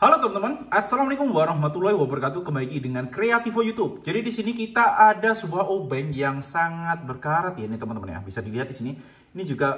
Halo teman-teman, Assalamualaikum warahmatullahi wabarakatuh. Kembali lagi dengan Kreativo YouTube. Jadi di sini kita ada sebuah obeng yang sangat berkarat ya ini teman-teman ya. Bisa dilihat di sini. Ini juga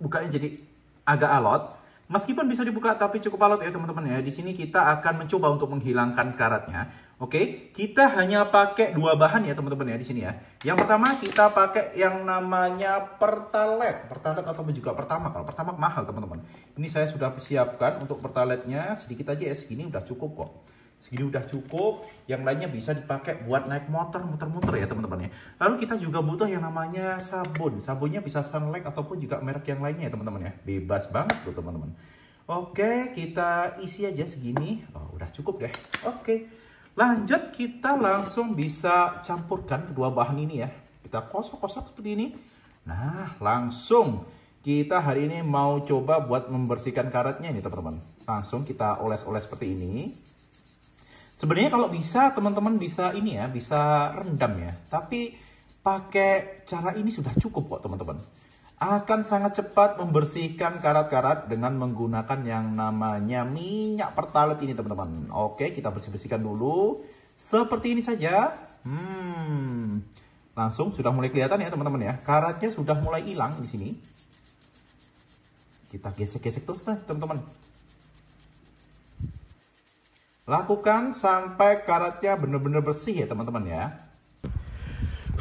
bukannya jadi agak alot. Meskipun bisa dibuka tapi cukup alot ya teman-teman ya. Di sini kita akan mencoba untuk menghilangkan karatnya. Oke, kita hanya pakai dua bahan ya teman-teman ya di sini ya. Yang pertama kita pakai yang namanya pertalite, pertalite atau juga pertama kalau pertama mahal teman-teman. Ini saya sudah persiapkan untuk pertaletnya sedikit aja ya segini udah cukup kok segini udah cukup yang lainnya bisa dipakai buat naik motor muter-muter ya teman-teman ya lalu kita juga butuh yang namanya sabun sabunnya bisa sunlight ataupun juga merek yang lainnya ya teman-teman ya bebas banget tuh teman-teman oke kita isi aja segini oh, udah cukup deh oke lanjut kita langsung bisa campurkan kedua bahan ini ya kita kosok-kosok seperti ini nah langsung kita hari ini mau coba buat membersihkan karetnya ini teman-teman langsung kita oles-oles seperti ini Sebenarnya kalau bisa teman-teman bisa ini ya, bisa rendam ya. Tapi pakai cara ini sudah cukup kok teman-teman. Akan sangat cepat membersihkan karat-karat dengan menggunakan yang namanya minyak pertalite ini teman-teman. Oke, kita bersih-bersihkan dulu. Seperti ini saja. Hmm, langsung sudah mulai kelihatan ya teman-teman ya. Karatnya sudah mulai hilang di sini. Kita gesek-gesek terus teman-teman. Lakukan sampai karatnya benar-benar bersih ya teman-teman ya.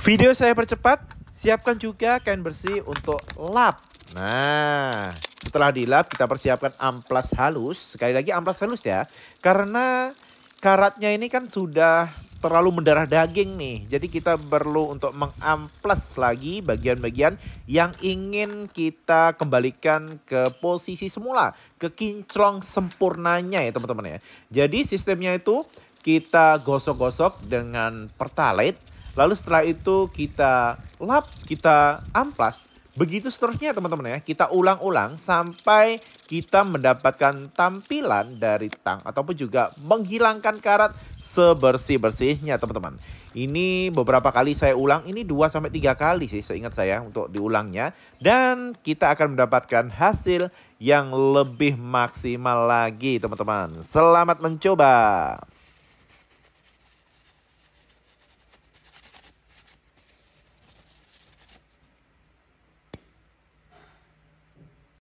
Video saya percepat, siapkan juga kain bersih untuk lap. Nah, setelah dilap kita persiapkan amplas halus. Sekali lagi amplas halus ya. Karena karatnya ini kan sudah terlalu mendarah daging nih. Jadi kita perlu untuk mengamplas lagi bagian-bagian yang ingin kita kembalikan ke posisi semula, ke kinclong sempurnanya ya teman-teman ya. Jadi sistemnya itu kita gosok-gosok dengan pertalite, lalu setelah itu kita lap, kita amplas Begitu seterusnya teman-teman ya. Kita ulang-ulang sampai kita mendapatkan tampilan dari tang ataupun juga menghilangkan karat sebersih-bersihnya teman-teman. Ini beberapa kali saya ulang, ini 2 sampai 3 kali sih seingat saya untuk diulangnya dan kita akan mendapatkan hasil yang lebih maksimal lagi teman-teman. Selamat mencoba.